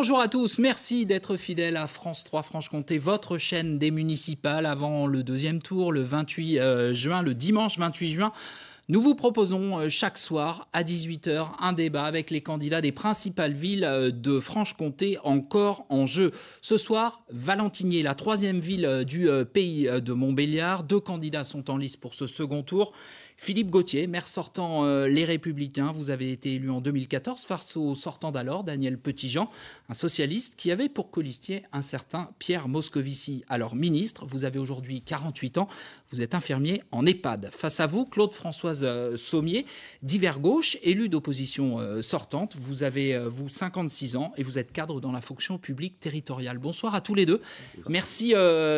Bonjour à tous, merci d'être fidèles à France 3 Franche-Comté, votre chaîne des municipales avant le deuxième tour le 28 euh, juin, le dimanche 28 juin. Nous vous proposons euh, chaque soir à 18h un débat avec les candidats des principales villes euh, de Franche-Comté encore en jeu. Ce soir, Valentinier, la troisième ville du pays de Montbéliard. Deux candidats sont en lice pour ce second tour. Philippe Gauthier, maire sortant euh, Les Républicains, vous avez été élu en 2014 face au sortant d'alors, Daniel Petitjean, un socialiste qui avait pour colistier un certain Pierre Moscovici. Alors ministre, vous avez aujourd'hui 48 ans, vous êtes infirmier en EHPAD. Face à vous, Claude-Françoise euh, Sommier, divers gauche, élu d'opposition euh, sortante, vous avez, euh, vous, 56 ans et vous êtes cadre dans la fonction publique territoriale. Bonsoir à tous les deux. Merci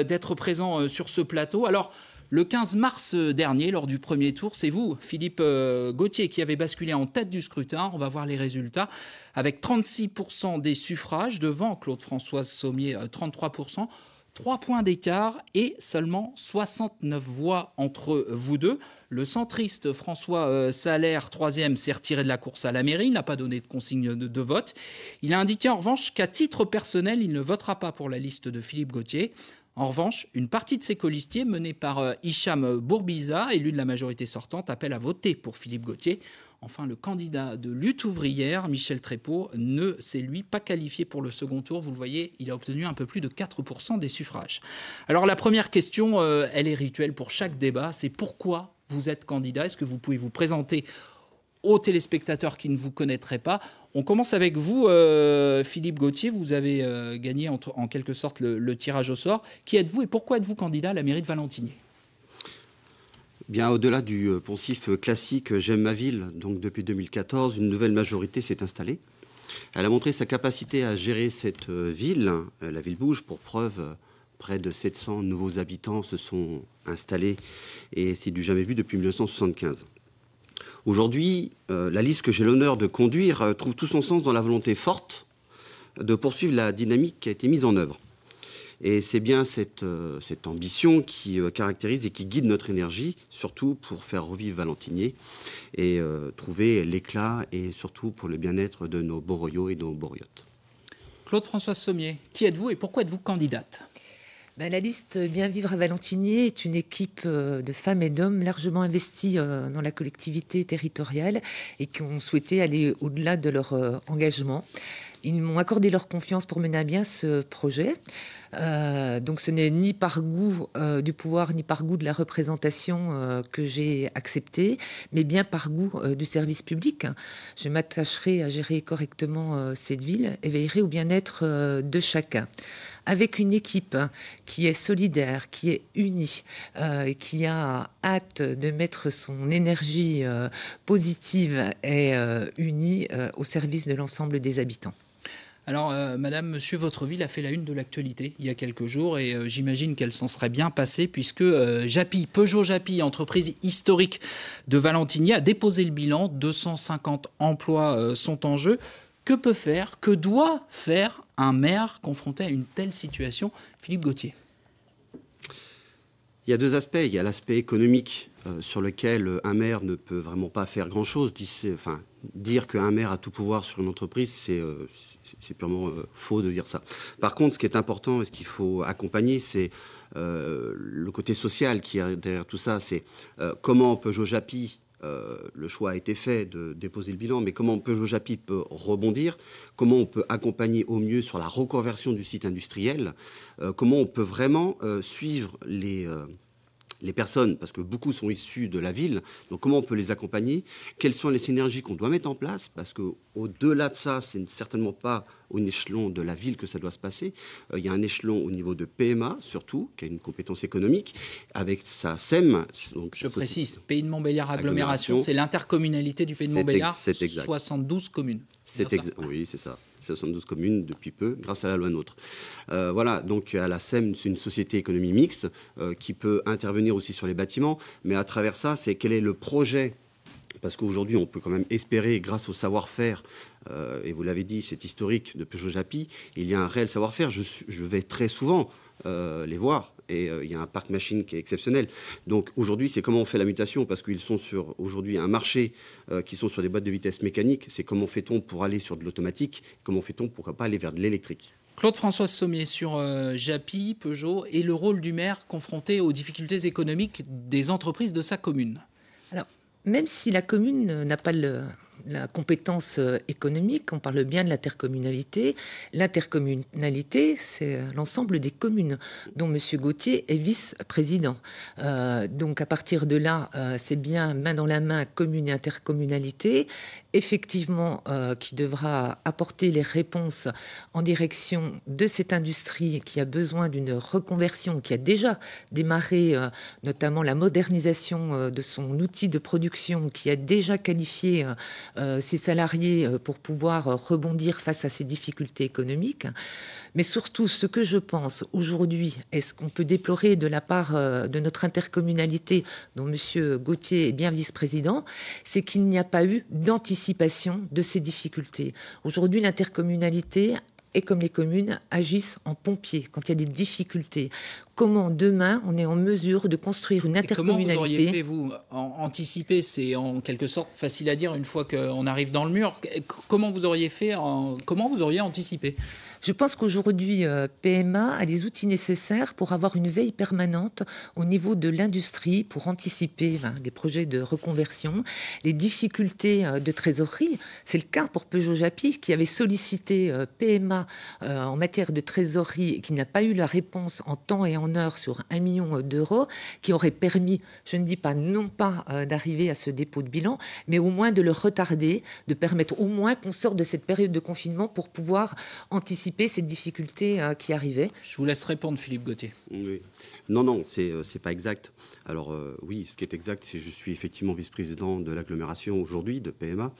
d'être présent sur ce plateau. Alors, le 15 mars euh, dernier, lors du premier tour, c'est vous, Philippe euh, Gauthier, qui avez basculé en tête du scrutin. On va voir les résultats. Avec 36% des suffrages devant Claude-Françoise Sommier, 33%. Euh, 3 points d'écart et seulement 69 voix entre vous deux. Le centriste François Salaire, troisième, s'est retiré de la course à la mairie. Il n'a pas donné de consigne de, vote. Il a indiqué en revanche qu'à titre personnel, il ne votera pas pour la liste de Philippe Gauthier. En revanche, une partie de ces colistiers, menée par euh, Hicham Bourbiza, élu de la majorité sortante, appelle à voter pour Philippe Gauthier. Enfin, le candidat de lutte ouvrière, Michel Trépeau, ne s'est lui pas qualifié pour le second tour. Vous le voyez, il a obtenu un peu plus de 4% des suffrages. Alors la première question, euh, elle est rituelle pour chaque débat, c'est pourquoi vous êtes candidat Est-ce que vous pouvez vous présenter aux téléspectateurs qui ne vous connaîtraient pas. On commence avec vous, euh, Philippe Gauthier. Vous avez euh, gagné en, quelque sorte le, tirage au sort. Qui êtes-vous et pourquoi êtes-vous candidat à la mairie de Valentinier Bien au-delà du euh, poncif classique J'aime ma ville, donc depuis 2014, une nouvelle majorité s'est installée. Elle a montré sa capacité à gérer cette ville. La ville bouge, pour preuve, près de 700 nouveaux habitants se sont installés et c'est du jamais vu depuis 1975. Aujourd'hui, euh, la liste que j'ai l'honneur de conduire euh, trouve tout son sens dans la volonté forte de poursuivre la dynamique qui a été mise en œuvre. Et c'est bien cette, euh, ambition qui caractérise et qui guide notre énergie, surtout pour faire revivre Valentinier et trouver l'éclat et surtout pour le bien-être de nos Boroyaux et nos Boriotes. Claude-François Sommier, qui êtes-vous et pourquoi êtes-vous candidate bah, la liste Bien Vivre à Valentinier est une équipe euh, de femmes et d'hommes largement investis euh, dans la collectivité territoriale et qui ont souhaité aller au-delà de leur euh, engagement. Ils m'ont accordé leur confiance pour mener à bien ce projet. donc ce n'est ni par goût du pouvoir, ni par goût de la représentation que j'ai accepté, mais bien par goût du service public. Je m'attacherai à gérer correctement cette ville et veillerai au bien-être de chacun avec une équipe qui est solidaire, qui est unie, euh, qui a hâte de mettre son énergie euh, positive et euh, unie au service de l'ensemble des habitants. Alors, Madame, Monsieur, votre ville a fait la une de l'actualité il y a quelques jours et j'imagine qu'elle s'en serait bien passée puisque JAPI, Peugeot Japy, entreprise historique de Valentini, a déposé le bilan. 250 emplois sont en jeu. Que peut faire, que doit faire un maire confronté à une telle situation Philippe Gauthier. Il y a deux aspects. Il y a l'aspect économique euh, sur lequel un maire ne peut vraiment pas faire grand-chose. Enfin, dire qu'un maire a tout pouvoir sur une entreprise, c'est euh, c'est purement euh, faux de dire ça. Par contre, ce qui est important et ce qu'il faut accompagner, c'est le côté social qui est derrière tout ça. C'est comment on peut Jojapi... Euh, le choix a été fait de déposer le bilan, mais comment Peugeot Japy peut rebondir Comment on peut accompagner au mieux sur la reconversion du site industriel euh, Comment on peut vraiment euh, suivre les, les personnes, parce que beaucoup sont issus de la ville, donc comment on peut les accompagner, quelles sont les synergies qu'on doit mettre en place, parce qu'au-delà de ça, c'est certainement pas au échelon de la ville que ça doit se passer. Euh, il y a un échelon au niveau de PMA, surtout, qui a une compétence économique, avec sa SEM. Donc Je précise, Pays de Montbéliard agglomération, c'est l'intercommunalité du Pays de Montbéliard, 72 communes. oui, c'est ça. 72 communes depuis peu, grâce à la loi NOTRe. Euh, voilà, donc à la SEM, c'est une société économie mixte euh, qui peut intervenir aussi sur les bâtiments, mais à travers ça, c'est quel est le projet parce qu'aujourd'hui, on peut quand même espérer, grâce au savoir-faire, euh, et vous l'avez dit, c'est historique de Peugeot Japy, il y a un réel savoir-faire. Je, vais très souvent euh, les voir, et euh, il y a un parc machine qui est exceptionnel. Donc aujourd'hui, c'est comment on fait la mutation, parce qu'ils sont sur aujourd'hui un marché qui sont sur des boîtes de vitesse mécanique. C'est comment fait-on pour aller sur de l'automatique, comment fait-on pourquoi pas aller vers de l'électrique. Claude-François Sommier sur JAPI, Japy, Peugeot et le rôle du maire confronté aux difficultés économiques des entreprises de sa commune. Alors, même si la commune n'a pas le, la compétence euh, économique, on parle bien de l'intercommunalité. L'intercommunalité, c'est euh, l'ensemble des communes dont M. Gauthier est vice-président. Euh, donc à partir de là, c'est bien main dans la main commune et intercommunalité, effectivement, qui devra apporter les réponses en direction de cette industrie qui a besoin d'une reconversion, qui a déjà démarré notamment la modernisation de son outil de production, qui a déjà qualifié euh, ses salariés euh, pour pouvoir euh, rebondir face à ces difficultés économiques. Mais surtout, ce que je pense aujourd'hui, est-ce qu'on peut déplorer de la part de notre intercommunalité, dont M. Gauthier est bien vice-président, c'est qu'il n'y a pas eu d'anticipation de ces difficultés. Aujourd'hui, l'intercommunalité et comme les communes agissent en pompiers quand il y a des difficultés. Comment demain on est en mesure de construire une intercommunalité Comment vous auriez fait vous anticiper C'est en quelque sorte facile à dire une fois qu'on arrive dans le mur. Comment vous auriez fait Comment vous auriez anticipé je pense qu'aujourd'hui, euh, PMA a les outils nécessaires pour avoir une veille permanente au niveau de l'industrie, pour anticiper ben, les projets de reconversion, les difficultés euh, de trésorerie. C'est le cas pour Peugeot Japy, qui avait sollicité euh, PMA en matière de trésorerie et qui n'a pas eu la réponse en temps et en heure sur un million d'euros, qui aurait permis, je ne dis pas non pas d'arriver à ce dépôt de bilan, mais au moins de le retarder, de permettre au moins qu'on sorte de cette période de confinement pour pouvoir anticiper cette ces difficultés euh, qui arrivait Je vous laisse répondre, Philippe Gauthier. Non, non, c'est n'est euh, pas exact. Alors euh, oui, ce qui est exact, c'est que je suis effectivement vice-président de l'agglomération aujourd'hui, de PMA.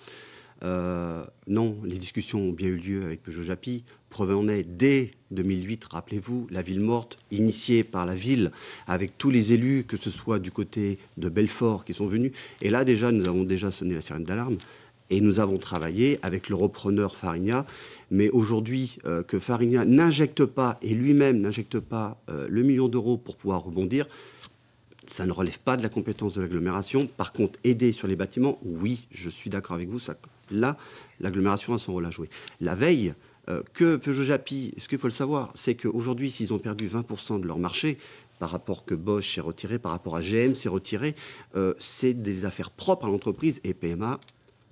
non, les discussions ont bien eu lieu avec Peugeot Japi. Preuve en est, dès 2008, rappelez-vous, la ville morte, initiée par la ville, avec tous les élus, que ce soit du côté de Belfort qui sont venus. Et là, déjà, nous avons déjà sonné la sirène d'alarme. Et nous avons travaillé avec le repreneur Farinia, Mais aujourd'hui, euh, que Farinia n'injecte pas, et lui-même n'injecte pas euh, le million d'euros pour pouvoir rebondir, ça ne relève pas de la compétence de l'agglomération. Par contre, aider sur les bâtiments, oui, je suis d'accord avec vous. Ça, là, l'agglomération a son rôle à jouer. La veille, euh, que Peugeot Japi, ce qu'il faut le savoir, c'est qu'aujourd'hui, s'ils ont perdu 20% de leur marché, par rapport que Bosch s'est retiré, par rapport à GM s'est retiré, c'est des affaires propres à l'entreprise et PMA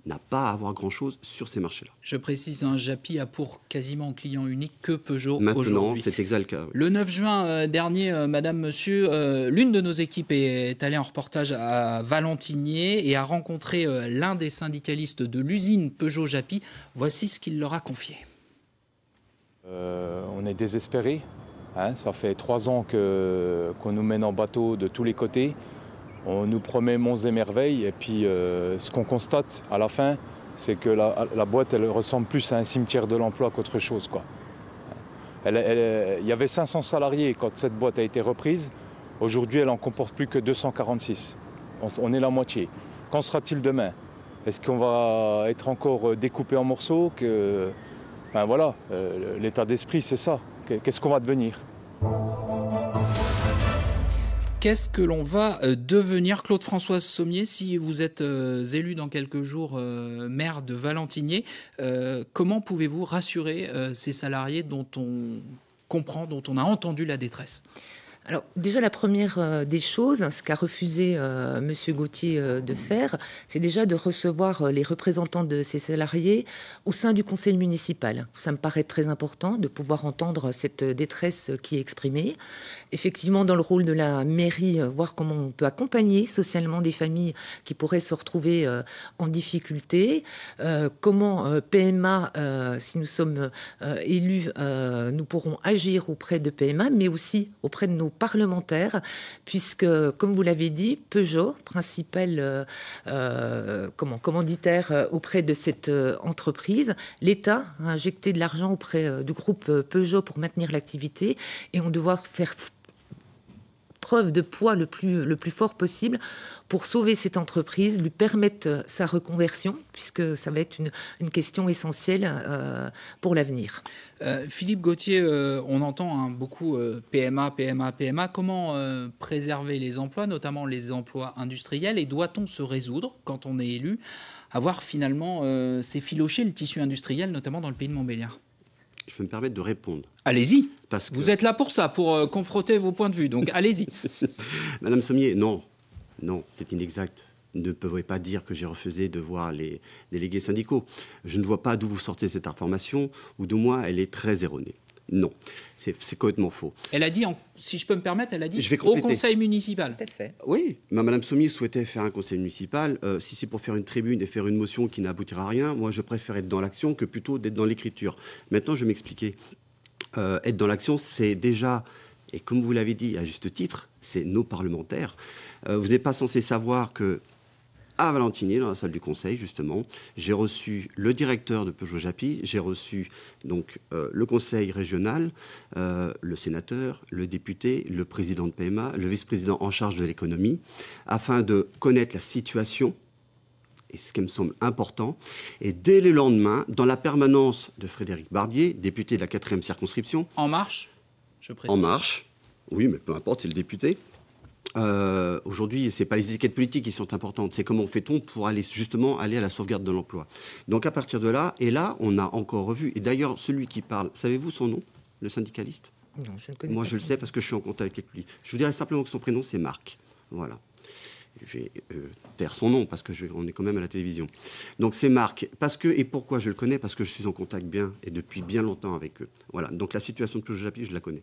n'a pas à avoir grand-chose sur ces marchés-là. Je précise, un hein, Japi a pour quasiment client unique que Peugeot Maintenant, c'est exact le 9 juin euh, dernier, euh, Madame, Monsieur, euh, l'une de nos équipes est, allée en reportage à Valentinier et a rencontré l'un des syndicalistes de l'usine Peugeot japi Voici ce qu'il leur a confié. on est désespérés. Hein. ça fait trois ans qu'on nous mène en bateau de tous les côtés on nous promet monts et merveilles, et puis euh, ce qu'on constate à la fin, c'est que la, boîte, elle ressemble plus à un cimetière de l'emploi qu'autre chose. Quoi. il y avait 500 salariés quand cette boîte a été reprise. Aujourd'hui, elle en comporte plus que 246. On, est la moitié. Qu'en sera-t-il demain Est-ce qu'on va être encore euh, découpé en morceaux Ben voilà, euh, l'état d'esprit, c'est ça. Qu'est-ce qu'on va devenir Qu'est-ce que l'on va euh, devenir, Claude-Françoise Sommier, si vous êtes euh, élu dans quelques jours euh, maire de Valentinier Comment pouvez-vous rassurer ces salariés dont on comprend, dont on a entendu la détresse alors déjà la première euh, des choses, ce qu'a refusé M. Euh, Monsieur Gauthier euh, de faire, c'est déjà de recevoir les représentants de ses salariés au sein du conseil municipal. Ça me paraît très important de pouvoir entendre cette détresse qui est exprimée. Effectivement, dans le rôle de la mairie, voir comment on peut accompagner socialement des familles qui pourraient se retrouver en difficulté. comment PMA, si nous sommes élus, nous pourrons agir auprès de PMA, mais aussi auprès de nos parlementaire, puisque, comme vous l'avez dit, Peugeot, principal euh, euh, commanditaire euh, auprès de cette entreprise, l'État a injecté de l'argent auprès du groupe Peugeot pour maintenir l'activité et on devoir faire preuve de poids le plus, le plus fort possible pour sauver cette entreprise, lui permettre euh, sa reconversion, puisque ça va être une, une question essentielle euh, pour l'avenir. Euh, Philippe Gauthier, on entend hein, beaucoup PMA, PMA, PMA. Comment préserver les emplois, notamment les emplois industriels, et doit-on se résoudre, quand on est élu, à voir finalement s'effilocher le tissu industriel, notamment dans le pays de Montbéliard je vais me permettre de répondre. Allez-y. que... Vous êtes là pour ça, pour euh, confronter vos points de vue. Donc allez-y. Madame Sommier, non. Non, c'est inexact. ne pouvez pas dire que j'ai refusé de voir les délégués syndicaux. Je ne vois pas d'où vous sortez cette information, ou de moi, elle est très erronée. Non, c'est complètement faux. Elle a dit, si je peux me permettre, elle a dit je vais au conseil municipal. Oui, mais Madame Sommier souhaitait faire un conseil municipal. Euh, si c'est pour faire une tribune et faire une motion qui n'aboutira à rien, moi je préfère être dans l'action que plutôt d'être dans l'écriture. Maintenant, je vais m'expliquer. Euh, être dans l'action, c'est déjà, et comme vous l'avez dit à juste titre, c'est nos parlementaires. Euh, vous n'êtes pas censé savoir que à Valentinier, dans la salle du conseil, justement. J'ai reçu le directeur de Peugeot Japy, j'ai reçu donc euh, le conseil régional, euh, le sénateur, le député, le président de PMA, le vice-président en charge de l'économie, afin de connaître la situation et ce qui me semble important. Et dès le lendemain, dans la permanence de Frédéric Barbier, député de la 4e circonscription. En marche, je précise. En marche, oui, mais peu importe, c'est le député. Euh, aujourd'hui, ce n'est pas les étiquettes politiques qui sont importantes, c'est comment fait-on pour aller justement aller à la sauvegarde de l'emploi. Donc à partir de là, et là, on a encore revu, et d'ailleurs, celui qui parle, savez-vous son nom, le syndicaliste non, je le Moi, je le sais parce que je suis en contact avec lui. Je vous dirais simplement que son prénom, c'est Marc. Voilà. Je vais euh, taire son nom parce que on est quand même à la télévision. Donc c'est Marc. Parce que et pourquoi je le connais Parce que je suis en contact bien et depuis bien longtemps avec eux. Voilà. Donc la situation de Peugeot je la connais.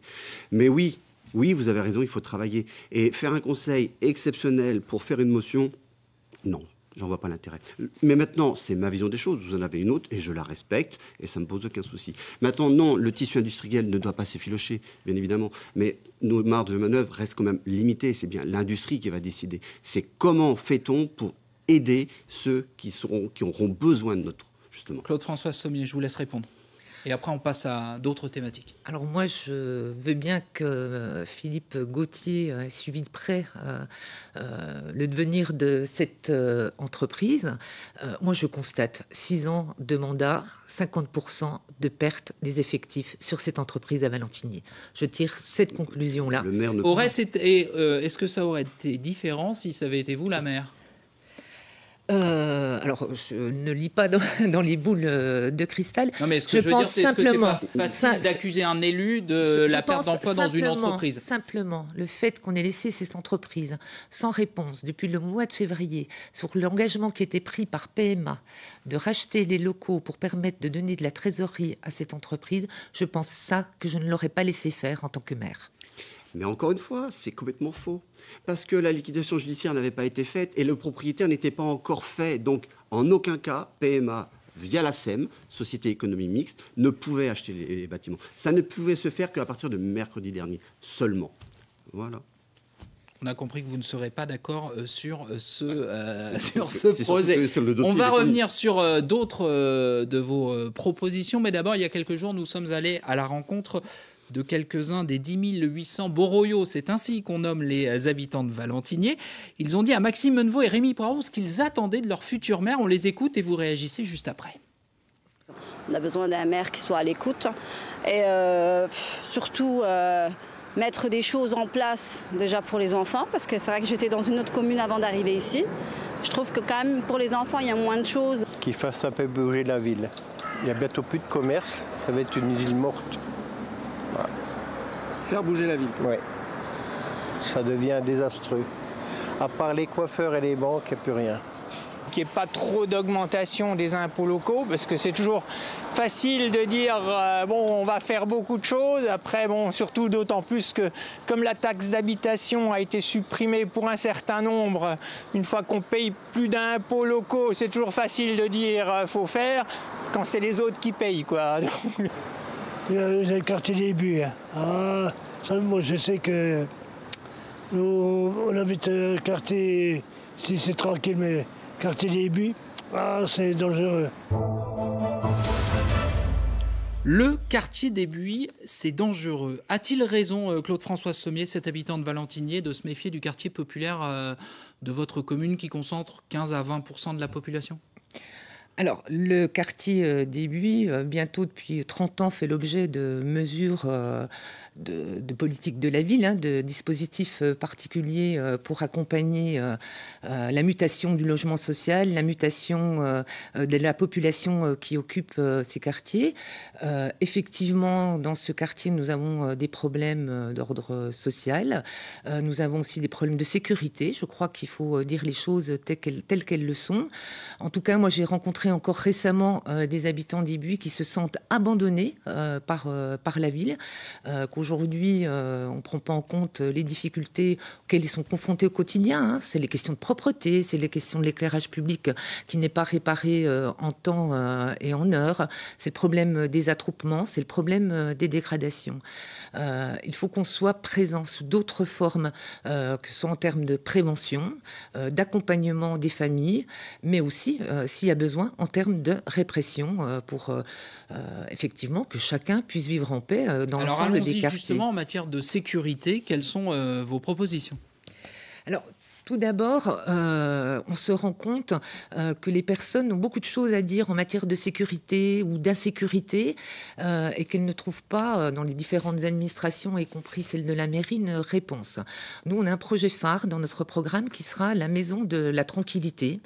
Mais oui, oui, vous avez raison, il faut travailler. Et faire un conseil exceptionnel pour faire une motion, non. J'en vois pas l'intérêt. Mais maintenant, c'est ma vision des choses. Vous en avez une autre et je la respecte et ça ne me pose aucun souci. Maintenant, non, le tissu industriel ne doit pas s'effilocher, bien évidemment. Mais nos marges de manœuvre restent quand même limitées. C'est bien l'industrie qui va décider. C'est comment fait-on pour aider ceux qui, seront, qui auront besoin de notre, justement. Claude François Sommier, je vous laisse répondre. Et après, on passe à d'autres thématiques. Alors moi, je veux bien que euh, Philippe Gauthier euh, ait suivi de près euh, le devenir de cette entreprise. moi, je constate 6 ans de mandat, 50% de perte des effectifs sur cette entreprise à Valentinier. Je tire cette conclusion-là. Aurait, est, est-ce que ça aurait été différent si ça avait été vous, la maire euh, alors, je ne lis pas dans, les boules euh, de cristal. Non, mais ce que je, veux pense dire, simplement, c'est facile d'accuser un élu de la perte d'emploi dans une entreprise. Simplement, le fait qu'on ait laissé cette entreprise sans réponse depuis le mois de février sur l'engagement qui était pris par PMA de racheter les locaux pour permettre de donner de la trésorerie à cette entreprise, je pense ça que je ne l'aurais pas laissé faire en tant que maire. Mais encore une fois, c'est complètement faux. Parce que la liquidation judiciaire n'avait pas été faite et le propriétaire n'était pas encore fait. Donc, en aucun cas, PMA via la SEM, Société Économie Mixte, ne pouvait acheter les bâtiments. Ça ne pouvait se faire qu'à partir de mercredi dernier seulement. Voilà. On a compris que vous ne serez pas d'accord euh, sur euh, ce, euh, projet. on va revenir sur d'autres de vos propositions, mais d'abord, il y a quelques jours, nous sommes allés à la rencontre de quelques-uns des 10 800 Boroyaux, c'est ainsi qu'on nomme les habitants de Valentinier. Ils ont dit à Maxime Menevaux et Rémi Poirot ce qu'ils attendaient de leur future mère. On les écoute et vous réagissez juste après. On a besoin d'un maire qui soit à l'écoute et euh, surtout euh, mettre des choses en place déjà pour les enfants, parce que c'est vrai que j'étais dans une autre commune avant d'arriver ici. Je trouve que quand même pour les enfants, il y a moins de choses. Qui fasse un peu bouger la ville. Il n'y a bientôt plus de commerce, ça va être une ville morte. Faire bouger la ville. Oui. Ça devient désastreux. À part les coiffeurs et les banques, il n'y a plus rien. Qu'il n'y ait pas trop d'augmentation des impôts locaux, parce que c'est toujours facile de dire euh, bon, on va faire beaucoup de choses. Après, bon, surtout d'autant plus que comme la taxe d'habitation a été supprimée pour un certain nombre, une fois qu'on paye plus d'impôts locaux, c'est toujours facile de dire euh, faut faire quand c'est les autres qui payent, quoi. Donc... Euh, le, des buts. Hein. Ah, moi je sais que nous, on habite euh, quartier, si c'est tranquille, mais quartier des ah, c'est dangereux. Le quartier des Buis, c'est dangereux. A-t-il raison, euh, Claude-François Sommier, cet habitant de Valentinier, de se méfier du quartier populaire euh, de votre commune qui concentre 15 à 20 de la population alors, le quartier euh, des Buis, euh, bientôt depuis 30 ans, fait l'objet de mesures euh, de, politique de la ville, hein, de dispositifs particuliers pour accompagner la mutation du logement social, la mutation de la population qui occupe ces quartiers. Effectivement, dans ce quartier, nous avons des problèmes d'ordre social. Nous avons aussi des problèmes de sécurité. Je crois qu'il faut dire les choses telles telles qu'elles le sont. En tout cas, moi, j'ai rencontré encore récemment euh, des habitants d'Ibuy qui se sentent abandonnés euh, par, euh, par la ville, qu'aujourd'hui on ne prend pas en compte les difficultés auxquelles ils sont confrontés au quotidien. Hein. C'est les questions de propreté, c'est les questions de l'éclairage public qui n'est pas réparé en temps et en heure, c'est le problème des attroupements, c'est le problème des dégradations. il faut qu'on soit présent sous d'autres formes, que ce soit en termes de prévention, d'accompagnement des familles, mais aussi, s'il y a besoin, en termes de répression euh, pour euh, euh, effectivement que chacun puisse vivre en paix dans l'ensemble des quartiers. Alors justement en matière de sécurité, quelles sont vos propositions alors, tout d'abord, euh, on se rend compte euh, que les personnes ont beaucoup de choses à dire en matière de sécurité ou d'insécurité euh, et qu'elles ne trouvent pas dans les différentes administrations, y compris celle de la mairie, une réponse. Nous, on a un projet phare dans notre programme qui sera la maison de la tranquillité.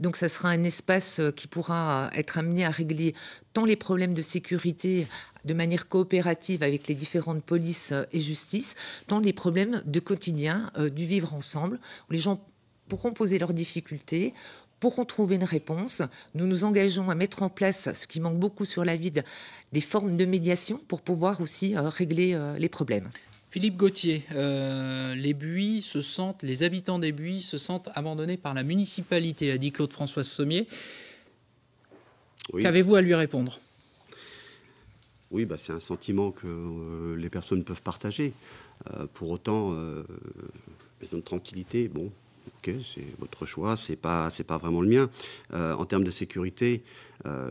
Donc, ça sera un espace qui pourra être amené à régler tant les problèmes de sécurité de manière coopérative avec les différentes polices euh, et justices dans les problèmes de quotidien euh, du vivre ensemble, où les gens pourront poser leurs difficultés, pourront trouver une réponse. Nous nous engageons à mettre en place, ce qui manque beaucoup sur la ville, des formes de médiation pour pouvoir aussi euh, régler les problèmes. Philippe Gauthier, les buis se sentent, les habitants des buis se sentent abandonnés par la municipalité, a dit Claude François Sommier. Oui. Qu'avez-vous à lui répondre oui, bah, c'est un sentiment que euh, les personnes peuvent partager. Euh, pour autant, euh, de tranquillité, bon, c'est votre choix, c'est pas, pas vraiment le mien. Euh, en termes de sécurité,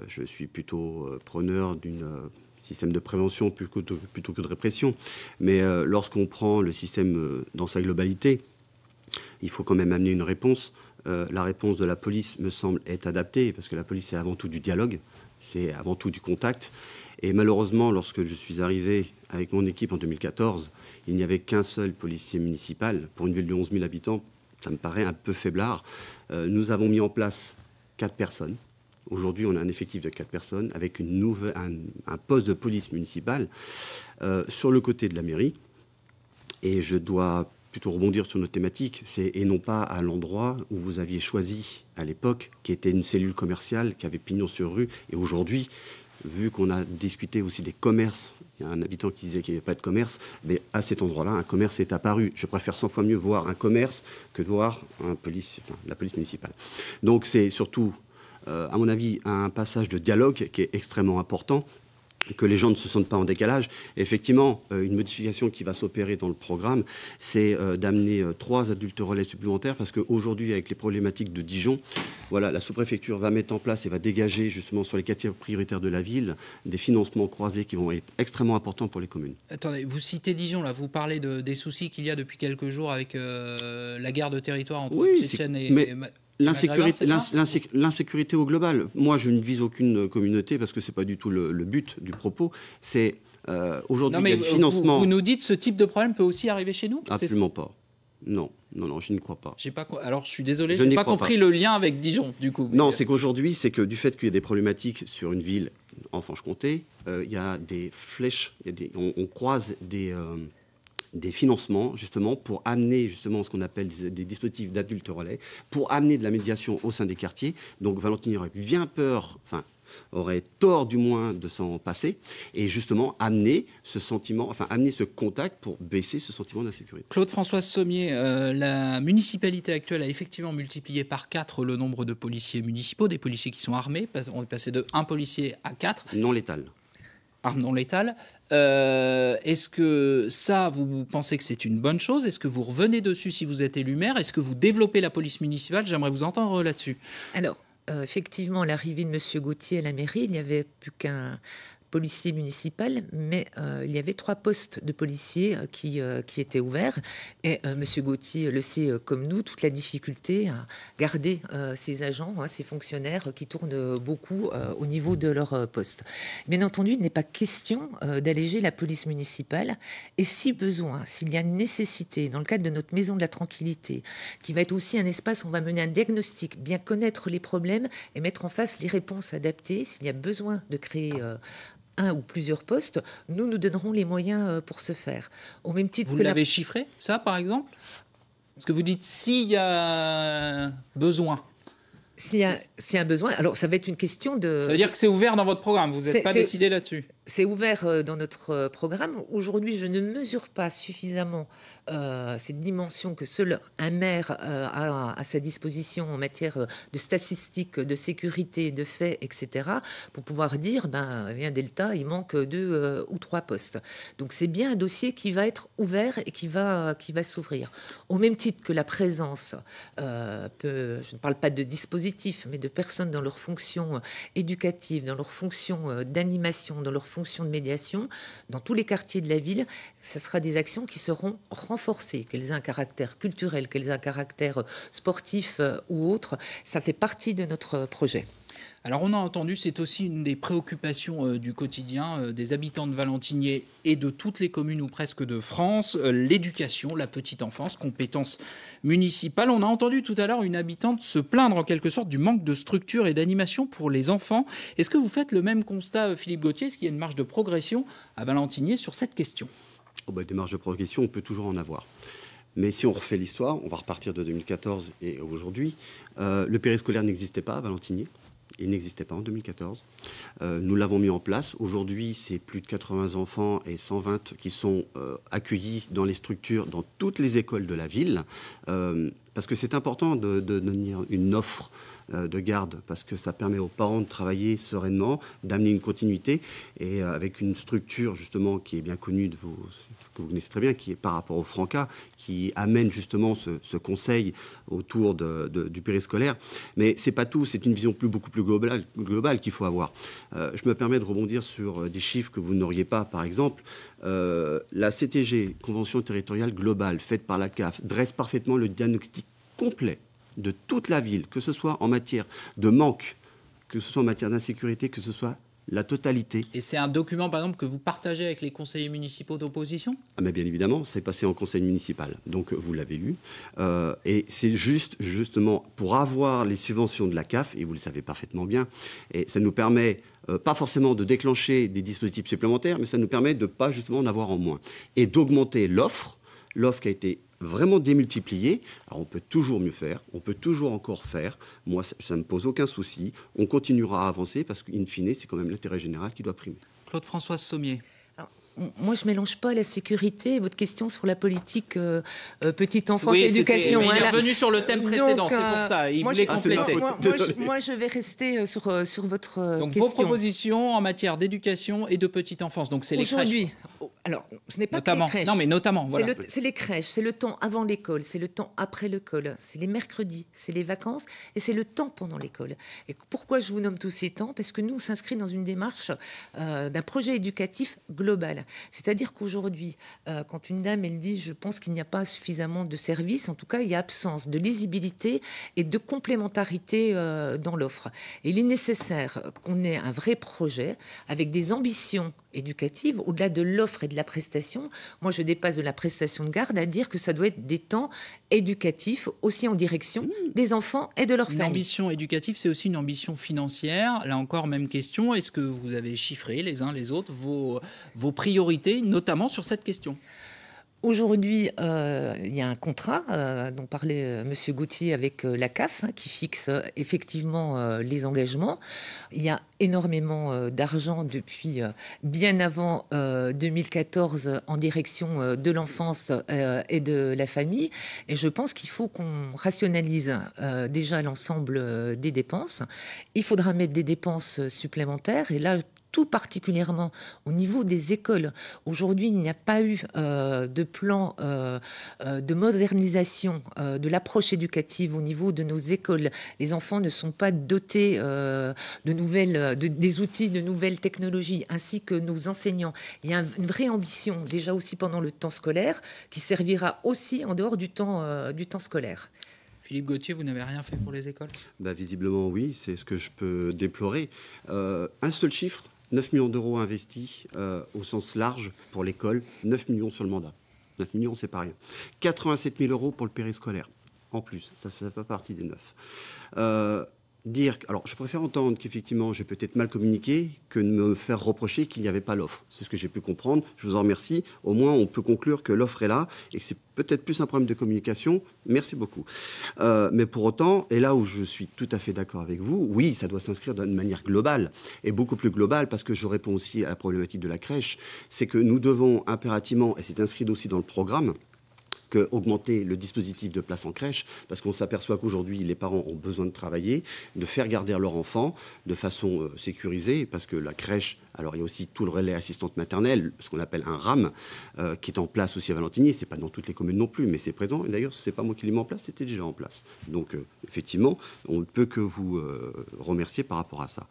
je suis plutôt preneur d'un système de prévention plutôt, que de répression. Mais lorsqu'on prend le système dans sa globalité, il faut quand même amener une réponse. la réponse de la police me semble être adaptée, parce que la police, c'est avant tout du dialogue, c'est avant tout du contact. Et malheureusement, lorsque je suis arrivé avec mon équipe en 2014, il n'y avait qu'un seul policier municipal. Pour une ville de 11 000 habitants, ça me paraît un peu faiblard. Euh, nous avons mis en place quatre personnes. Aujourd'hui, on a un effectif de quatre personnes avec une nouvelle, un, poste de police municipale euh, sur le côté de la mairie. Et je dois plutôt rebondir sur notre thématique. c'est et non pas à l'endroit où vous aviez choisi à l'époque, qui était une cellule commerciale, qui avait pignon sur rue, et aujourd'hui, vu qu'on a discuté aussi des commerces, il y a un habitant qui disait qu'il n'y avait pas de commerce, mais à cet endroit-là, un commerce est apparu. Je préfère cent fois mieux voir un commerce que voir la police municipale. Donc c'est surtout, euh, à mon avis, un passage de dialogue qui est extrêmement important que les gens ne se sentent pas en décalage. effectivement, euh, une modification qui va s'opérer dans le programme, c'est euh, d'amener euh, trois adultes relais supplémentaires parce qu'aujourd'hui, avec les problématiques de Dijon, voilà, la sous-préfecture va mettre en place et va dégager justement sur les quartiers prioritaires de la ville des financements croisés qui vont être extrêmement importants pour les communes. Attendez, vous citez Dijon, là, vous parlez des soucis qu'il y a depuis quelques jours avec la guerre de territoire entre oui, Tchétchène et L'insécurité, au global. Moi, je ne vise aucune euh, communauté parce que ce n'est pas du tout le, but du propos. C'est euh, aujourd'hui le financement. Vous, vous, nous dites ce type de problème peut aussi arriver chez nous Absolument pas. Non, non, non, je ne crois pas. pas. Alors, je suis désolé, je n'ai pas compris le lien avec Dijon, du coup. Non, euh, c'est qu'aujourd'hui, c'est que du fait qu'il y a des problématiques sur une ville en Franche-Comté, il y a des flèches, on, croise des des financements justement pour amener justement ce qu'on appelle des, dispositifs d'adultes relais, pour amener de la médiation au sein des quartiers. Donc Valentine aurait bien peur, enfin aurait tort du moins de s'en passer et justement amener ce sentiment, enfin amener ce contact pour baisser ce sentiment d'insécurité. Claude-François Sommier, euh, la municipalité actuelle a effectivement multiplié par 4 le nombre de policiers municipaux, des policiers qui sont armés. On est passé de un policier à 4. Non létal arme non létale. Euh, est-ce que ça, vous pensez que c'est une bonne chose Est-ce que vous revenez dessus si vous êtes élu maire Est-ce que vous développez la police municipale J'aimerais vous entendre là-dessus. Alors, euh, effectivement, l'arrivée de M. Gauthier à la mairie, il n'y avait plus qu'un policiers municipal, mais euh, il y avait trois postes de policiers euh, qui, euh, qui étaient ouverts. Et Monsieur Gauthier le sait comme nous, toute la difficulté à garder ces agents, hein, ces fonctionnaires qui tournent beaucoup au niveau de leur poste. Bien entendu, il n'est pas question d'alléger la police municipale. Et si besoin, s'il y a nécessité, dans le cadre de notre maison de la tranquillité, qui va être aussi un espace où on va mener un diagnostic, bien connaître les problèmes et mettre en face les réponses adaptées, s'il y a besoin de créer un ou plusieurs postes, nous nous donnerons les moyens euh, pour ce faire. Au même titre vous l'avez chiffré, ça, par exemple Est-ce que vous dites s'il y a besoin. S'il un besoin, alors ça va être une question de... Ça veut dire que c'est ouvert dans votre programme, vous n'êtes pas décidé là-dessus c'est ouvert euh, dans notre euh, programme. Aujourd'hui, je ne mesure pas suffisamment euh, cette dimension que seul un maire a à sa disposition en matière de statistiques, de sécurité, de faits, etc., pour pouvoir dire, ben, eh bien Delta, il manque deux ou trois postes. Donc c'est bien un dossier qui va être ouvert et qui va, qui va s'ouvrir. Au même titre que la présence, peut, je ne parle pas de dispositifs, mais de personnes dans leur fonction éducative, dans leur fonction d'animation, dans leur fonction de médiation dans tous les quartiers de la ville. Ce sera des actions qui seront renforcées, qu'elles aient un caractère culturel, qu'elles aient un caractère sportif euh, ou autre. Ça fait partie de notre projet. Alors on a entendu, c'est aussi une des préoccupations euh, du quotidien euh, des habitants de Valentinier et de toutes les communes ou presque de France, euh, l'éducation, la petite enfance, compétences municipales. On a entendu tout à l'heure une habitante se plaindre en quelque sorte du manque de structure et d'animation pour les enfants. Est-ce que vous faites le même constat, Philippe Gauthier Est-ce qu'il y a une marge de progression à Valentinier sur cette question oh bah, Des marges de progression, on peut toujours en avoir. Mais si on refait l'histoire, on va repartir de 2014 et aujourd'hui, le périscolaire n'existait pas à Valentinier. Il n'existait pas en 2014. Euh, nous l'avons mis en place. Aujourd'hui, c'est plus de 80 enfants et 120 qui sont euh, accueillis dans les structures, dans toutes les écoles de la ville, euh, parce que c'est important de, de, donner une offre euh, de garde parce que ça permet aux parents de travailler sereinement, d'amener une continuité et euh, avec une structure justement qui est bien connue de vous, que vous connaissez très bien, qui est par rapport au Franca, qui amène justement ce, conseil autour du périscolaire. Mais c'est pas tout, c'est une vision plus beaucoup plus globale, qu'il faut avoir. Euh, je me permets de rebondir sur des chiffres que vous n'auriez pas, par exemple. la CTG, Convention territoriale globale, faite par la CAF, dresse parfaitement le diagnostic complet de toute la ville, que ce soit en matière de manque, que ce soit en matière d'insécurité, que ce soit la totalité. Et c'est un document, par exemple, que vous partagez avec les conseillers municipaux d'opposition ah mais Bien évidemment, c'est passé en conseil municipal, donc vous l'avez lu. Euh, et c'est juste, justement, pour avoir les subventions de la CAF, et vous le savez parfaitement bien, et ça nous permet euh, pas forcément de déclencher des dispositifs supplémentaires, mais ça nous permet de pas justement en avoir en moins, et d'augmenter l'offre, l'offre qui a été vraiment démultiplier. Alors on peut toujours mieux faire, on peut toujours encore faire. Moi, ça ne me pose aucun souci. On continuera à avancer parce qu'in fine, c'est quand même l'intérêt général qui doit primer. claude François Sommier. Moi, je mélange pas la sécurité et votre question sur la politique euh, euh, petite enfance et éducation. il est revenu sur le thème précédent, c'est euh, pour ça. Il voulait compléter. Ah, moi, moi, je, vais rester sur, sur votre question. vos propositions en matière d'éducation et de petite enfance. Donc, c'est les Aujourd'hui, alors, ce n'est pas que les crèches. Non, mais notamment, C'est les crèches, c'est le temps avant l'école, c'est le temps après l'école, c'est les mercredis, c'est les vacances et c'est le temps pendant l'école. Et pourquoi je vous nomme tous ces temps Parce que nous, on s'inscrit dans une démarche euh, d'un projet éducatif global. C'est-à-dire qu'aujourd'hui, euh, quand une dame, elle dit « je pense qu'il n'y a pas suffisamment de services », en tout cas, il y a absence de lisibilité et de complémentarité euh, dans l'offre. Il est nécessaire qu'on ait un vrai projet avec des ambitions éducative, au-delà de l'offre et de la prestation, moi je dépasse de la prestation de garde à dire que ça doit être des temps éducatifs aussi en direction mmh. des enfants et de leur familles. L'ambition éducative, c'est aussi une ambition financière. Là encore, même question, est-ce que vous avez chiffré les uns les autres vos, priorités, notamment sur cette question Aujourd'hui, euh, il y a un contrat euh, dont parlait euh, M. Gauthier avec la CAF hein, qui fixe effectivement les engagements. Il y a énormément euh, d'argent depuis euh, bien avant 2014 euh, en direction de l'enfance et de la famille. Et je pense qu'il faut qu'on rationalise déjà l'ensemble des dépenses. Il faudra mettre des dépenses supplémentaires. Et là, tout particulièrement au niveau des écoles. Aujourd'hui, il n'y a pas eu de plan de modernisation de l'approche éducative au niveau de nos écoles. Les enfants ne sont pas dotés de nouvelles des outils de nouvelles technologies, ainsi que nos enseignants. Il y a une vraie ambition, déjà aussi pendant le temps scolaire, qui servira aussi en dehors du temps, euh, du temps scolaire. Philippe Gauthier, vous n'avez rien fait pour les écoles bah, Visiblement, oui, c'est ce que je peux déplorer. Euh, un seul chiffre 9 millions d'euros investis euh, au sens large pour l'école, 9 millions sur le mandat. 9 millions, c'est pas rien. 87 000 euros pour le périscolaire, en plus, ça ne fait pas partie des 9 dire. Alors, je préfère entendre qu'effectivement, j'ai peut-être mal communiqué que de me faire reprocher qu'il n'y avait pas l'offre. C'est ce que j'ai pu comprendre. Je vous en remercie. Au moins, on peut conclure que l'offre est là et que c'est peut-être plus un problème de communication. Merci beaucoup. Euh, mais pour autant, et là où je suis tout à fait d'accord avec vous, oui, ça doit s'inscrire d'une manière globale et beaucoup plus globale parce que je réponds aussi à la problématique de la crèche. C'est que nous devons impérativement, et c'est inscrit aussi dans le programme, augmenter le dispositif de place en crèche, parce qu'on s'aperçoit qu'aujourd'hui, les parents ont besoin de travailler, de faire garder leur enfant de façon euh, sécurisée, parce que la crèche, alors il y a aussi tout le relais assistante maternelle, ce qu'on appelle un RAM, euh, qui est en place aussi à Valentinier. C'est pas dans toutes les communes non plus, mais c'est présent. Et d'ailleurs, c'est pas moi qui l'ai mis en place, c'était déjà en place. Donc, euh, effectivement, on ne peut que vous remercier par rapport à ça.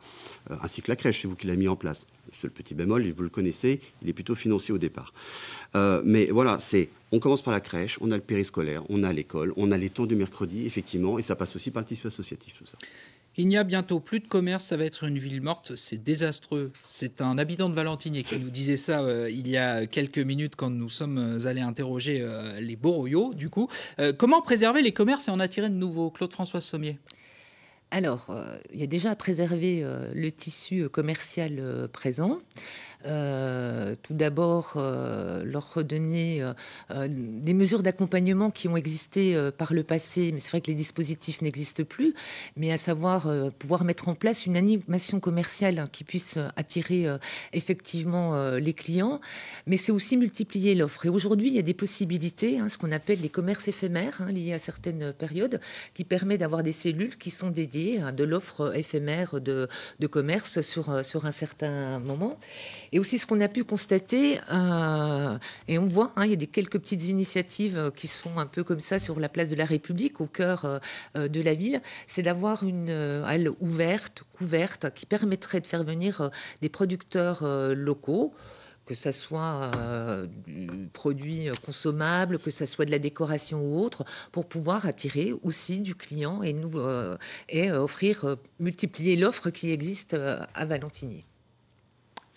ainsi que la crèche, c'est vous qui l'avez mis en place. Le seul petit bémol, vous le connaissez, il est plutôt financé au départ. mais voilà, c'est on commence par la crèche, on a le périscolaire, on a l'école, on a les temps du mercredi, effectivement, et ça passe aussi par le tissu associatif, tout ça. Il n'y a bientôt plus de commerce, ça va être une ville morte, c'est désastreux. C'est un habitant de Valentinier qui nous disait ça euh, il y a quelques minutes quand nous sommes allés interroger euh, les Boroyaux, du coup. Euh, comment préserver les commerces et en attirer de nouveaux Claude-François Sommier Alors, il y a déjà à préserver le tissu commercial présent. Euh, tout d'abord euh, leur redonner euh, des mesures d'accompagnement qui ont existé par le passé, mais c'est vrai que les dispositifs n'existent plus, mais à savoir pouvoir mettre en place une animation commerciale qui puisse attirer effectivement les clients, mais c'est aussi multiplier l'offre. Et aujourd'hui, il y a des possibilités, hein, ce qu'on appelle les commerces éphémères, hein, liés à certaines périodes, qui permet d'avoir des cellules qui sont dédiées à de l'offre éphémère de, de commerce sur, sur un certain moment. Et aussi ce qu'on a pu constater, euh, et on voit, hein, il y a des quelques petites initiatives euh, qui sont un peu comme ça sur la place de la République, au cœur euh, de la ville, c'est d'avoir une halle ouverte, couverte, qui permettrait de faire venir des producteurs locaux que ça soit du produit consommable, que ça soit de la décoration ou autre, pour pouvoir attirer aussi du client et nous et offrir multiplier l'offre qui existe à Valentinier.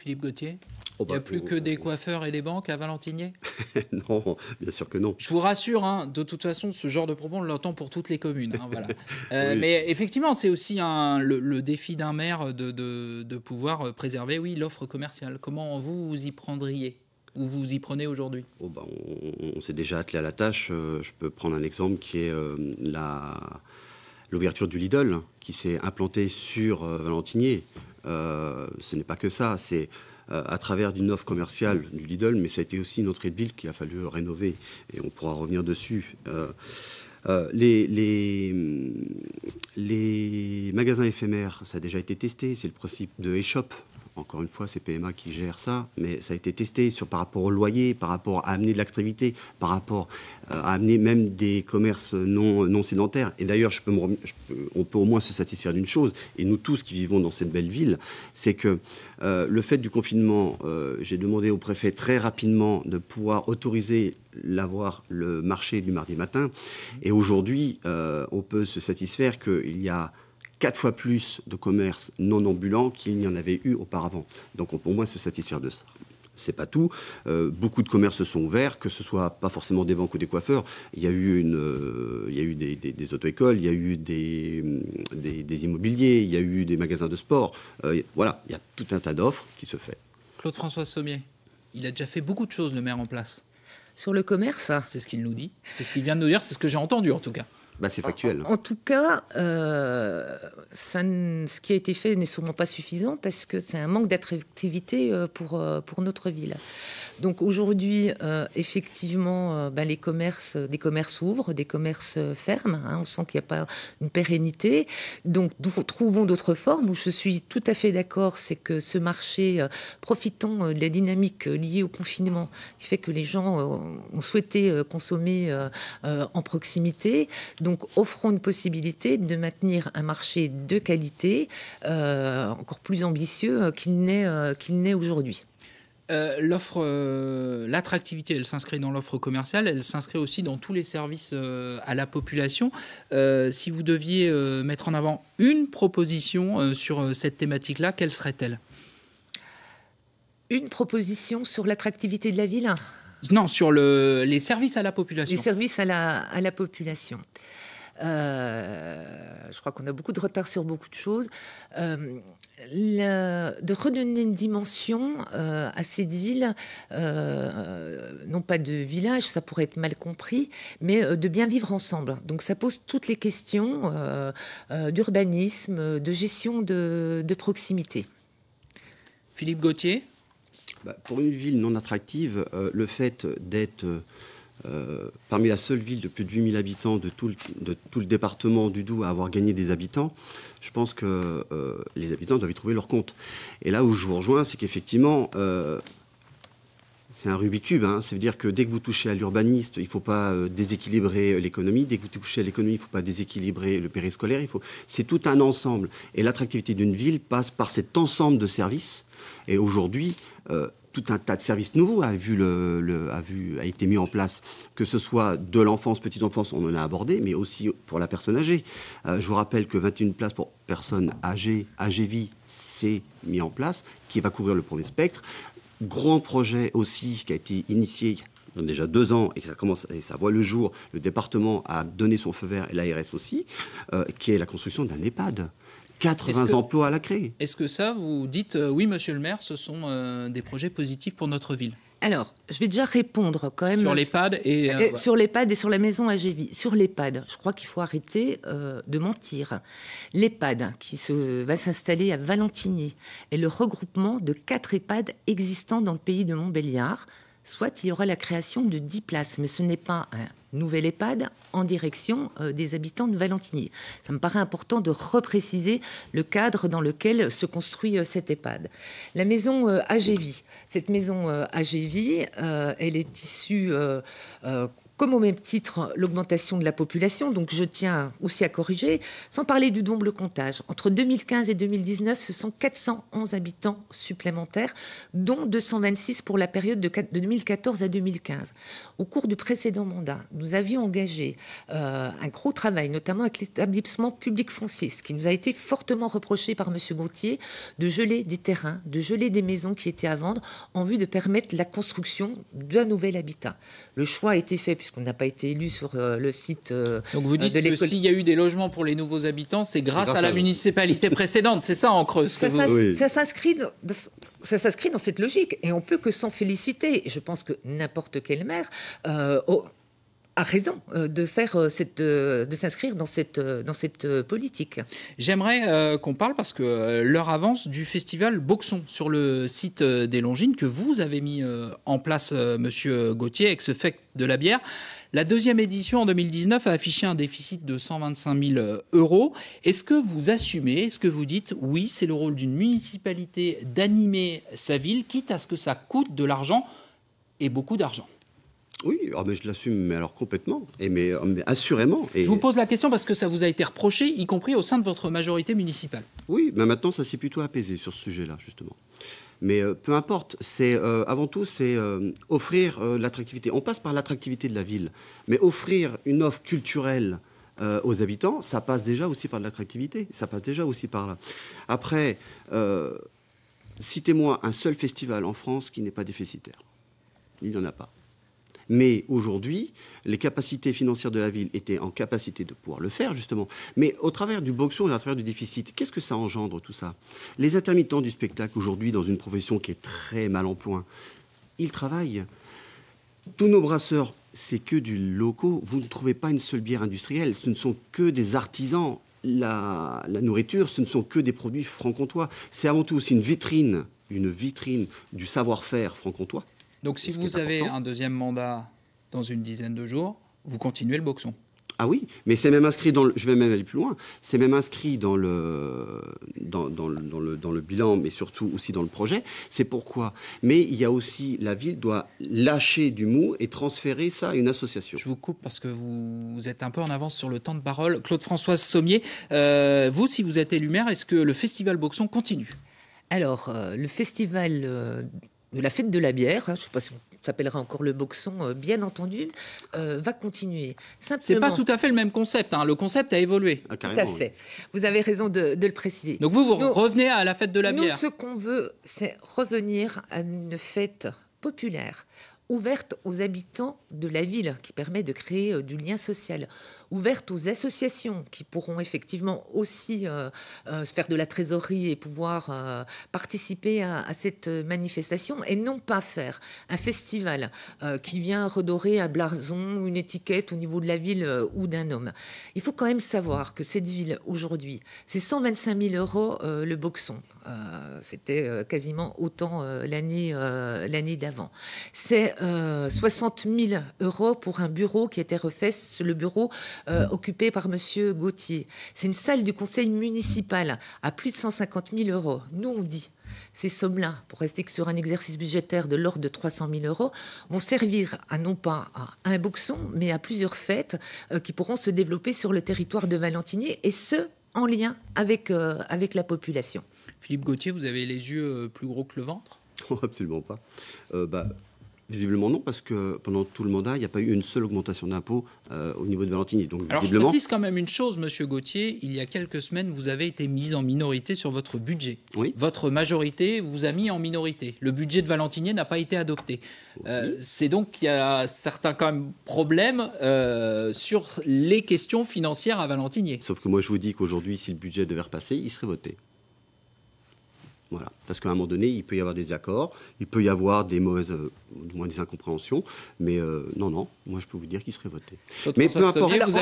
Philippe Gauthier oh bah, Il n'y a plus que des coiffeurs et des banques à Valentinier Non, bien sûr que non. Je vous rassure, hein, de toute façon, ce genre de propos, on l'entend pour toutes les communes. Hein, voilà. Euh, mais effectivement, c'est aussi le, défi d'un maire de, pouvoir préserver oui, l'offre commerciale. Comment vous vous y prendriez Ou vous y prenez aujourd'hui oh bah, On, s'est déjà attelé à la tâche. Euh, je peux prendre un exemple qui est euh, l'ouverture du Lidl qui s'est implanté sur Valentinier. Euh, ce n'est pas que ça, c'est euh, à travers d'une offre commerciale du Lidl, mais ça a été aussi notre de ville qu'il a fallu rénover, et on pourra revenir dessus. Euh, les, les, magasins éphémères, ça a déjà été testé, c'est le principe de e-shop encore une fois, c'est PMA qui gère ça, mais ça a été testé sur, par rapport au loyer, par rapport à amener de l'activité, par rapport euh, à amener même des commerces non, non sédentaires. Et d'ailleurs, je peux on peut au moins se satisfaire d'une chose, et nous tous qui vivons dans cette belle ville, c'est que euh, le fait du confinement, euh, j'ai demandé au préfet très rapidement de pouvoir autoriser l'avoir le marché du mardi matin. Et aujourd'hui, on peut se satisfaire qu'il y a quatre fois plus de commerces non ambulants qu'il n'y en avait eu auparavant. Donc on peut au moins se satisfaire de ça c'est pas tout. Euh, beaucoup de commerces sont ouverts, que ce soit pas forcément des banques ou des coiffeurs. Il y a eu, une, euh, il eu des, auto-écoles, il y a eu hum, des, des, immobiliers, il y a eu des magasins de sport. Euh, voilà, il y a tout un tas d'offres qui se fait. Claude-François Sommier, il a déjà fait beaucoup de choses, le maire en place. Sur le commerce hein. C'est ce qu'il nous dit, c'est ce qu'il vient de nous dire, c'est ce que j'ai entendu en tout cas. Bah, c'est factuel. En, tout cas, euh, ça, ce qui a été fait n'est sûrement pas suffisant parce que c'est un manque d'attractivité euh, pour, euh, pour notre ville. Donc aujourd'hui, effectivement, bah, les commerces, des commerces ouvrent, des commerces ferment. Hein. on sent qu'il n'y a pas une pérennité. Donc trouvons d'autres formes. Où je suis tout à fait d'accord, c'est que ce marché, profitant de la dynamique liée au confinement, qui fait que les gens ont souhaité consommer en proximité. Donc, offrons une possibilité de maintenir un marché de qualité euh, encore plus ambitieux euh, euh, qu'il n'est aujourd'hui. l'offre, l'attractivité, elle s'inscrit dans l'offre commerciale, elle s'inscrit aussi dans tous les services à la population. si vous deviez mettre en avant une proposition sur cette thématique-là, quelle serait-elle Une proposition sur l'attractivité de la ville non, sur les services à la population. Les services à la, population. Euh, je crois qu'on a beaucoup de retard sur beaucoup de choses. Euh, de redonner une dimension euh, à cette ville, non pas de village, ça pourrait être mal compris, mais de bien vivre ensemble. Donc ça pose toutes les questions d'urbanisme, de gestion de, de proximité. Philippe Gauthier bah, pour une ville non attractive, euh, le fait d'être euh, euh, parmi la seule ville de plus de 8000 habitants de tout, le, département du Doubs à avoir gagné des habitants, je pense que les habitants doivent y trouver leur compte. Et là où je vous rejoins, c'est qu'effectivement, c'est un Rubik's Cube. Hein. Ça veut dire que dès que vous touchez à l'urbaniste, il ne faut pas déséquilibrer l'économie. Dès que vous touchez à l'économie, il ne faut pas déséquilibrer le périscolaire. C'est tout un ensemble. Et l'attractivité d'une ville passe par cet ensemble de services. Et aujourd'hui, euh, tout un tas de services nouveaux a, été mis en place, que ce soit de l'enfance, petite enfance, on en a abordé, mais aussi pour la personne âgée. Euh, je vous rappelle que 21 places pour personnes âgées, âgées-vie, c'est mis en place, qui va couvrir le premier spectre. Grand projet aussi qui a été initié il y a déjà deux ans et ça commence et ça voit le jour, le département a donné son feu vert et l'ARS aussi, euh, qui est la construction d'un EHPAD 80 emplois à la créer. Est-ce que ça, vous dites, euh, oui, monsieur le maire, ce sont euh, des projets positifs pour notre ville alors, je vais déjà répondre quand même. Sur l'EHPAD et. Euh, sur et sur la maison AGV. Sur l'EHPAD, je crois qu'il faut arrêter de mentir. L'EHPAD, qui se, va s'installer à Valentigny est le regroupement de quatre EHPAD existants dans le pays de Montbéliard, soit il y aura la création de 10 places. Mais ce n'est pas un nouvel EHPAD en direction euh, des habitants de Valentinier. Ça me paraît important de repréciser le cadre dans lequel se construit euh, cet EHPAD. La maison euh, AGV. Cette maison AGV, elle est issue comme au même titre l'augmentation de la population, donc je tiens aussi à corriger, sans parler du double comptage. Entre 2015 et 2019, ce sont 411 habitants supplémentaires, dont 226 pour la période de 2014 à 2015. Au cours du précédent mandat, nous avions engagé euh, un gros travail, notamment avec l'établissement public foncier, ce qui nous a été fortement reproché par M. Gauthier, de geler des terrains, de geler des maisons qui étaient à vendre en vue de permettre la construction d'un nouvel habitat. Le choix a été fait puisqu'on n'a pas été élu sur euh, le site euh, Donc vous euh, dites que s'il y a eu des logements pour les nouveaux habitants, c'est grâce, à, la municipalité précédente, c'est ça en creuse Ça, s'inscrit dans cette logique et on peut que s'en féliciter. je pense que n'importe quel maire a raison euh, de faire euh, cette, euh, de s'inscrire dans cette, dans cette politique. J'aimerais qu'on parle parce que l'heure avance du festival Boxon sur le site des Longines que vous avez mis en place, Monsieur Gauthier, avec ce fait de la bière. La deuxième édition en 2019 a affiché un déficit de 125 000 euros. Est-ce que vous assumez, est-ce que vous dites oui, c'est le rôle d'une municipalité d'animer sa ville, quitte à ce que ça coûte de l'argent et beaucoup d'argent oui, ah, mais je l'assume, mais alors complètement, et mais, euh, assurément. Je vous pose la question parce que ça vous a été reproché, y compris au sein de votre majorité municipale. Oui, mais maintenant ça s'est plutôt apaisé sur ce sujet-là, justement. Mais euh, peu importe, c'est euh, avant tout c'est offrir l'attractivité. On passe par l'attractivité de la ville, mais offrir une offre culturelle aux habitants, ça passe déjà aussi par l'attractivité. Ça passe déjà aussi par là. Après, citez-moi un seul festival en France qui n'est pas déficitaire. Il n'y en a pas. Mais aujourd'hui, les capacités financières de la ville étaient en capacité de pouvoir le faire, justement. Mais au travers du boxon et au travers du déficit, qu'est-ce que ça engendre, tout ça Les intermittents du spectacle, aujourd'hui, dans une profession qui est très mal en ils travaillent. Tous nos brasseurs, c'est que du locaux. Vous ne trouvez pas une seule bière industrielle. Ce ne sont que des artisans. La, la nourriture, ce ne sont que des produits franc-comtois. C'est avant tout aussi une vitrine, une vitrine du savoir-faire franc-comtois donc si vous avez un deuxième mandat dans une dizaine de jours, vous continuez le boxon. Ah oui, mais c'est même inscrit dans le, je vais même aller plus loin, c'est même inscrit dans le dans, dans le, bilan, mais surtout aussi dans le projet. C'est pourquoi. Mais il y a aussi, la ville doit lâcher du mou et transférer ça à une association. Je vous coupe parce que vous, êtes un peu en avance sur le temps de parole. Claude-Françoise Sommier, euh, vous, si vous êtes élu maire, est-ce que le festival Boxon continue alors, euh, le festival euh, la fête de la bière, hein, je ne sais pas si on s'appellera encore le boxon, euh, bien entendu, euh, va continuer. C'est pas tout à fait le même concept. Hein. Le concept a évolué. Ah, tout à fait. Vous avez raison de, le préciser. Donc vous, vous revenez à la fête de la bière. ce qu'on veut, c'est revenir à une fête populaire ouverte aux habitants de la ville, qui permet de créer euh, du lien social, ouverte aux associations, qui pourront effectivement aussi euh, euh, se faire de la trésorerie et pouvoir participer à, à, cette manifestation, et non pas faire un festival qui vient redorer un blason, une étiquette au niveau de la ville ou d'un homme. Il faut quand même savoir que cette ville, aujourd'hui, c'est 125 000 euros le boxon. C'était quasiment autant l'année l'année d'avant. C'est 60 euh, 000 euros pour un bureau qui était refait, le bureau euh, occupé par Monsieur Gauthier. C'est une salle du conseil municipal à plus de 150 000 euros. Nous, on dit ces sommes-là, pour rester que sur un exercice budgétaire de l'ordre de 300 000 euros, vont servir à non pas à un boxon, mais à plusieurs fêtes euh, qui pourront se développer sur le territoire de Valentinier, et ce, en lien avec, avec la population. Philippe Gauthier, vous avez les yeux plus gros que le ventre oh, absolument pas. Bah, Visiblement non, parce que pendant tout le mandat, il n'y a pas eu une seule augmentation d'impôts euh, au niveau de Valentinier. — Donc, Alors je quand même une chose, Monsieur Gauthier, il y a quelques semaines, vous avez été mis en minorité sur votre budget. Oui. Votre majorité vous a mis en minorité. Le budget de Valentinier n'a pas été adopté. Euh, c'est donc qu'il y a certains quand même problèmes euh, sur les questions financières à Valentinier. Sauf que moi, je vous dis qu'aujourd'hui, si le budget devait repasser, il serait voté. Voilà. Parce qu'à un moment donné, il peut y avoir des accords, il peut y avoir des mauvaises, euh, moins des incompréhensions, mais euh, non, non, moi je peux vous dire qu'il serait voté. mais peu importe. vous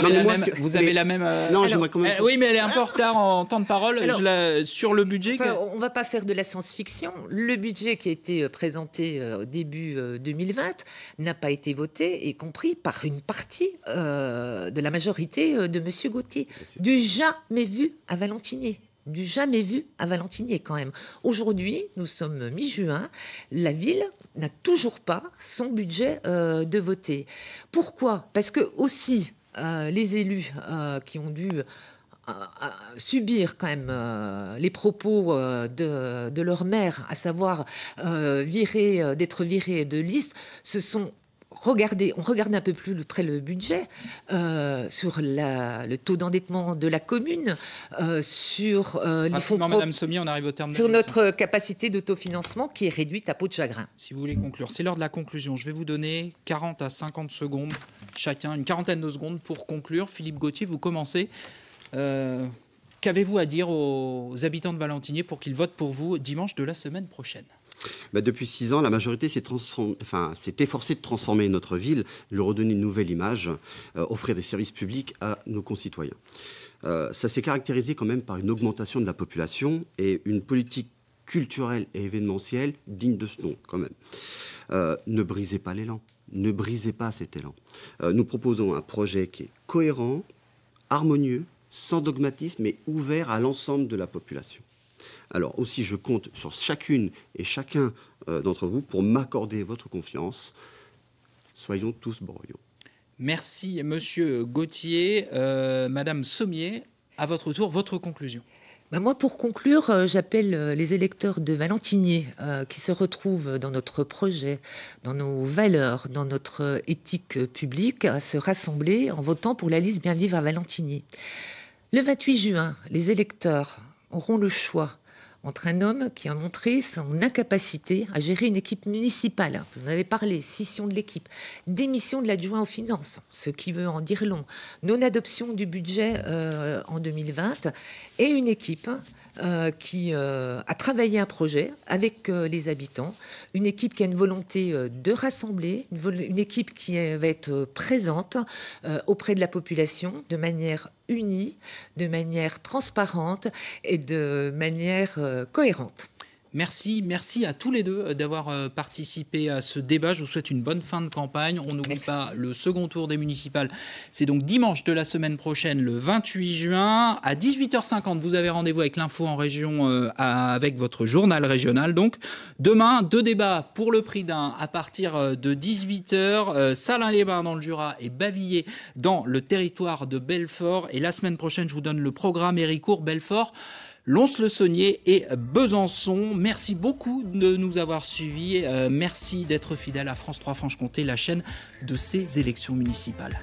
avez, la, même, euh, non, quand même... oui, mais elle est un en retard en temps de parole sur le budget. On ne va pas faire de la science-fiction. Le budget qui a été présenté au début 2020 n'a pas été voté, y compris par une partie de la majorité de M. Gauthier. Du jamais vu à Valentinier du jamais vu à Valentinier quand même. Aujourd'hui, nous sommes mi-juin, la ville n'a toujours pas son budget euh, de voter. Pourquoi Parce que aussi euh, les élus euh, qui ont dû subir quand même les propos de, leur maire, à savoir virer, d'être virés de liste, se sont regardez, on regarde un peu plus près le budget euh, sur le taux d'endettement de la commune, sur Sur notre capacité d'autofinancement qui est réduite à peau de chagrin. Si vous voulez conclure, c'est l'heure de la conclusion. Je vais vous donner 40 à 50 secondes chacun, une quarantaine de secondes pour conclure. Philippe Gauthier, vous commencez. Euh, qu'avez-vous à dire aux habitants de Valentinier pour qu'ils votent pour vous dimanche de la semaine prochaine bah, depuis six ans, la majorité s'est efforcée de transformer notre ville, lui redonner une nouvelle image, euh, offrir des services publics à nos concitoyens. Euh, ça s'est caractérisé quand même par une augmentation de la population et une politique culturelle et événementielle digne de ce nom quand même. Euh, ne brisez pas l'élan, ne brisez pas cet élan. nous proposons un projet qui est cohérent, harmonieux, sans dogmatisme et ouvert à l'ensemble de la population. Alors aussi, je compte sur chacune et chacun euh, d'entre vous pour m'accorder votre confiance. Soyons tous broyaux. Merci, Monsieur Gauthier. Euh, madame Sommier, à votre tour, votre conclusion. Bah, moi, pour conclure, euh, j'appelle les électeurs de Valentinier qui se retrouvent dans notre projet, dans nos valeurs, dans notre éthique publique, à se rassembler en votant pour la liste Bien Vivre à Valentinier. Le 28 juin, les électeurs auront le choix entre un homme qui a montré son incapacité à gérer une équipe municipale, vous en avez parlé, scission de l'équipe, démission de l'adjoint aux finances, ce qui veut en dire long, non-adoption du budget euh, en 2020, et une équipe euh, qui euh, a travaillé un projet avec euh, les habitants, une équipe qui a une volonté de rassembler, une, équipe qui va être présente auprès de la population de manière unie, de manière transparente et de manière cohérente. Merci, merci à tous les deux euh, d'avoir euh, participé à ce débat. Je vous souhaite une bonne fin de campagne. On n'oublie pas le second tour des municipales. C'est donc dimanche de la semaine prochaine, le 28 juin, à 18h50. Vous avez rendez-vous avec l'info en région, euh, avec votre journal régional. Donc demain, deux débats pour le prix d'un à partir de 18h. salin les bains dans le Jura et Bavilliers dans le territoire de Belfort. Et la semaine prochaine, je vous donne le programme Héricourt Belfort. Lons-le-Saunier et Besançon. Merci beaucoup de nous avoir suivis. Euh, merci d'être fidèle à France 3 Franche-Comté, la chaîne de ces élections municipales.